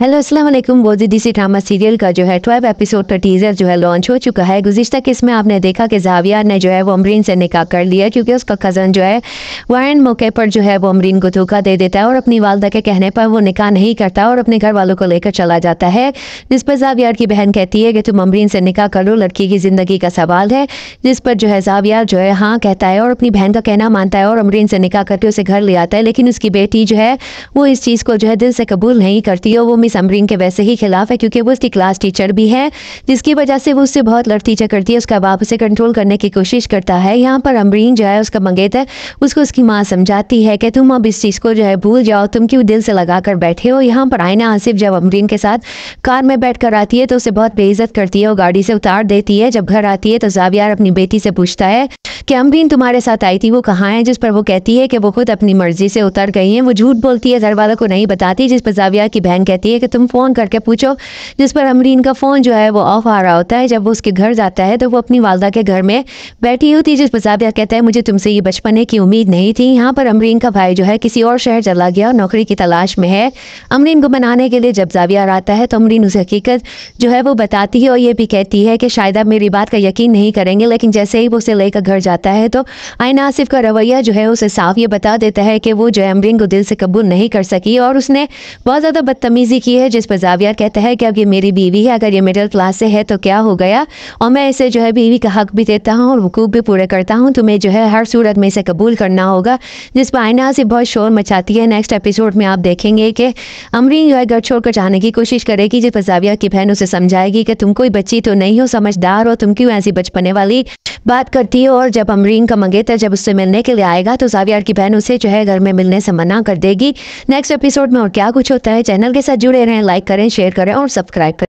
hello अस्सलाम वालेकुम D C drama serial का जो है ट्वेल्व एपिसोड का टीज़र जो है लॉन्च हो चुका है गुजशत किस्में आपने देखा कि जाविया ने जो है वो अमरीन से निकाह कर लिया क्योंकि उसका कज़न जो है वायन मौके पर जो है वो अमरीन को धोखा दे देता है और अपनी वालदा के कहने पर वो निकाह नहीं करता और अपने घर वालों को लेकर चला जाता है जिस पर जावियार की बहन कहती है कि तुम अमरीन से निकाह करो लड़की की ज़िंदगी का सवाल है जिस पर जो है जाविया जो है हाँ कहता है और अपनी बहन का कहना मानता है और अमरीन से निकाह करके उसे घर ले आता है लेकिन उसकी बेटी जो है वो इस चीज़ को जो है दिल से कबूल नहीं करती और वो भी समरीन के वैसे ही खिलाफ है क्योंकि वो उसकी क्लास टीचर भी है जिसकी वजह से वो उससे बहुत लड़ती करती है उसका बाप उसे कंट्रोल करने की कोशिश करता है यहाँ पर अमरीन जो है उसका मंगेतर उसको उसकी माँ समझाती है कि तुम अब इस चीज़ को जो है भूल जाओ तुम क्यों दिल से लगा कर बैठे हो यहाँ पर आयना आसिफ जब अमरीन के साथ कार में बैठ कर आती है तो उसे बहुत बेइज्जत करती है और गाड़ी से उतार देती है जब घर आती है तो जावियार अपनी बेटी से पूछता है कि अमरीन तुम्हारे साथ आई थी वो कहाँ है जिस पर वो कहती है कि वो खुद अपनी मर्जी से उतर गई हैं वो झूठ बोलती है घर वालों को नहीं बताती जिस पर जावियार की बहन कहती है चाहिए कि तुम फ़ोन करके पूछो जिस पर अमरीन का फ़ोन जो है वो ऑफ आ रहा होता है जब वो उसके घर जाता है तो वो अपनी वालदा के घर में बैठी होती है जिस पर कहता है मुझे तुमसे ये बचपने की उम्मीद नहीं थी यहाँ पर अमरीन का भाई जो है किसी और शहर चला गया और नौकरी की तलाश में है अमरीन को मनाने के लिए जब जाविया आता है तो अमरीन उसे हकीकत जो है वो बताती है और ये भी कहती है कि शायद आप मेरी बात का यकीन नहीं करेंगे लेकिन जैसे ही वो उसे लेकर घर जाता है तो आयन आसिफ का रवैया जो है उसे साफ ये बता देता है कि वो जो है अमरीन को दिल से कबूल नहीं कर सकी और उसने बहुत ज़्यादा बदतमीज़ी की की है जिस पर जाविया कहता है कि अब ये मेरी बीवी है अगर ये मिडिल क्लास से है तो क्या हो गया और मैं इसे जो है बीवी का हक भी देता हूँ और हकूक भी पूरे करता हूँ तुम्हें जो है हर सूरत में इसे कबूल करना होगा जिस पर आईना से बहुत शोर मचाती है नेक्स्ट एपिसोड में आप देखेंगे कि अमरीन जो है घर छोड़कर जाने की कोशिश करेगी जिस पर जाविया की बहन उसे समझाएगी कि तुम कोई बच्ची तो नहीं हो समझदार हो तुम क्यों ऐसी बचपने वाली बात करती है और जब अमरीन का मंगेतर जब उससे मिलने के लिए आएगा तो जाविया की बहन उसे जो है घर में मिलने से मना कर देगी नेक्स्ट एपिसोड में और क्या कुछ होता है चैनल के साथ जुड़े दे रहे हैं लाइक करें शेयर करें और सब्सक्राइब करें